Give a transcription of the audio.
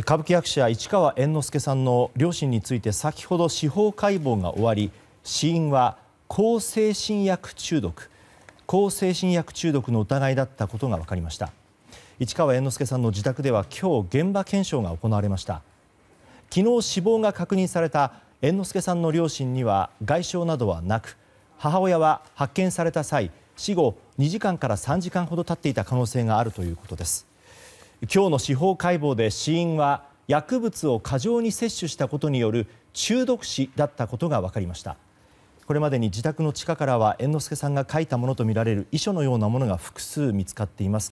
歌舞伎役者・市川猿之助さんの両親について先ほど司法解剖が終わり死因は向精神薬中毒精神薬中毒の疑いだったことが分かりました。市川猿之助さんの自宅では今日、現場検証が行われました。昨日、死亡が確認された猿之助さんの両親には外傷などはなく母親は発見された際死後2時間から3時間ほど経っていた可能性があるということです。今日の司法解剖で死因は薬物を過剰に摂取したことによる中毒死だったことが分かりました。これまでに自宅の地下からは猿之助さんが書いたものとみられる遺書のようなものが複数見つかっています。